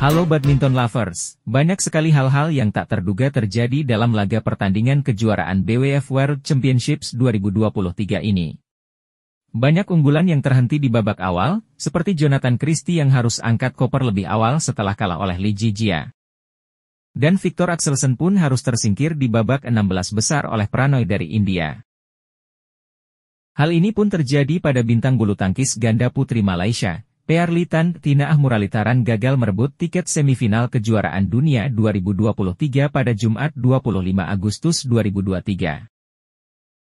Halo badminton lovers, banyak sekali hal-hal yang tak terduga terjadi dalam laga pertandingan kejuaraan BWF World Championships 2023 ini. Banyak unggulan yang terhenti di babak awal, seperti Jonathan Christie yang harus angkat koper lebih awal setelah kalah oleh Li Jijia. Dan Victor Axelsen pun harus tersingkir di babak 16 besar oleh Pranoy dari India. Hal ini pun terjadi pada bintang bulu tangkis ganda putri Malaysia, Pearlitan Tina Ahmuralitaran gagal merebut tiket semifinal kejuaraan dunia 2023 pada Jumat 25 Agustus 2023.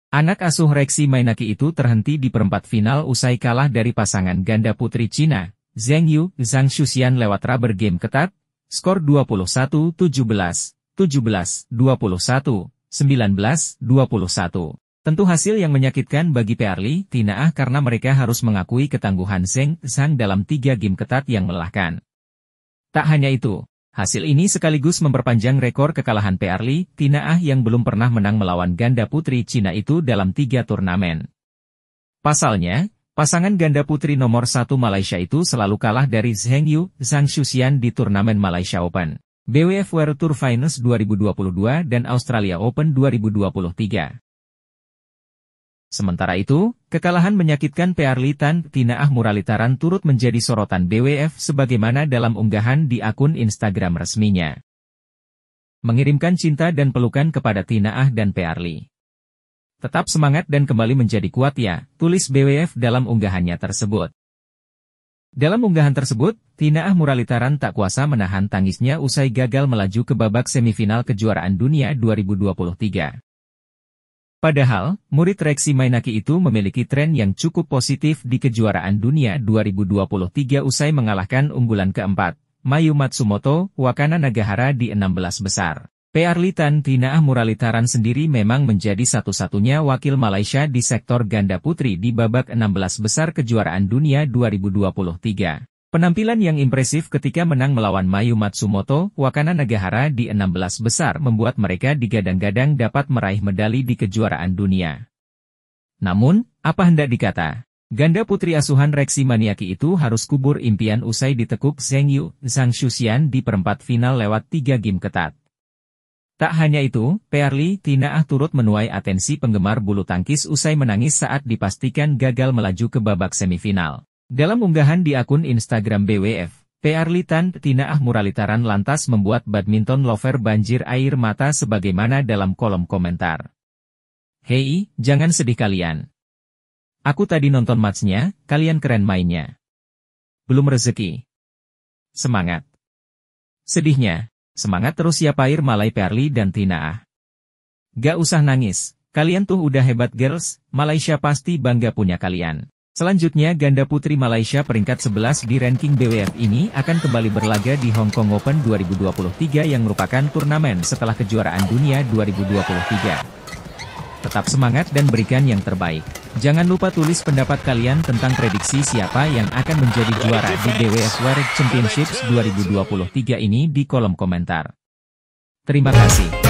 Anak asuh Rexi Mainaki itu terhenti di perempat final usai kalah dari pasangan ganda putri Cina, Zheng Yu, Zhang Shuxian lewat rubber game ketat, skor 21-17, 17-21, 19-21. Tentu hasil yang menyakitkan bagi Perli, Tinaah karena mereka harus mengakui ketangguhan Zeng Zhang dalam tiga game ketat yang melelahkan. Tak hanya itu, hasil ini sekaligus memperpanjang rekor kekalahan Perli, Tinaah yang belum pernah menang melawan ganda putri Cina itu dalam tiga turnamen. Pasalnya, pasangan ganda putri nomor satu Malaysia itu selalu kalah dari Zheng Yu, Zhang Shuxian di turnamen Malaysia Open. BWF World Tour Finals 2022 dan Australia Open 2023. Sementara itu, kekalahan menyakitkan PR Litan Tinaah Muralitaran turut menjadi sorotan BWF sebagaimana dalam unggahan di akun Instagram resminya. Mengirimkan cinta dan pelukan kepada Tinaah dan PR Li. Tetap semangat dan kembali menjadi kuat ya, tulis BWF dalam unggahannya tersebut. Dalam unggahan tersebut, Tinaah Muralitaran tak kuasa menahan tangisnya usai gagal melaju ke babak semifinal kejuaraan dunia 2023. Padahal, murid Reksi Mainaki itu memiliki tren yang cukup positif di kejuaraan dunia 2023 usai mengalahkan unggulan keempat, Mayu Matsumoto, Wakana Nagahara di 16 besar. PR Litan Tinaah Muralitaran sendiri memang menjadi satu-satunya wakil Malaysia di sektor ganda putri di babak 16 besar kejuaraan dunia 2023. Penampilan yang impresif ketika menang melawan Mayu Matsumoto, Wakana Nagahara di 16 besar membuat mereka digadang-gadang dapat meraih medali di kejuaraan dunia. Namun, apa hendak dikata? Ganda putri asuhan Reksi Maniaki itu harus kubur impian usai ditekuk Zheng Yu, Zhang Xuxian di perempat final lewat tiga game ketat. Tak hanya itu, Perli Tinaah turut menuai atensi penggemar bulu tangkis usai menangis saat dipastikan gagal melaju ke babak semifinal. Dalam unggahan di akun Instagram BWF, PR Litan Tina Ahmuralitaran lantas membuat badminton lover banjir air mata sebagaimana dalam kolom komentar. Hei, jangan sedih kalian. Aku tadi nonton matchnya, kalian keren mainnya. Belum rezeki. Semangat. Sedihnya, semangat terus ya Pair Malai Perli dan Tina ah. Gak usah nangis, kalian tuh udah hebat girls, Malaysia pasti bangga punya kalian. Selanjutnya ganda putri Malaysia peringkat 11 di ranking BWF ini akan kembali berlaga di Hong Kong Open 2023 yang merupakan turnamen setelah kejuaraan dunia 2023. Tetap semangat dan berikan yang terbaik. Jangan lupa tulis pendapat kalian tentang prediksi siapa yang akan menjadi juara di BWF World Championships 2023 ini di kolom komentar. Terima kasih.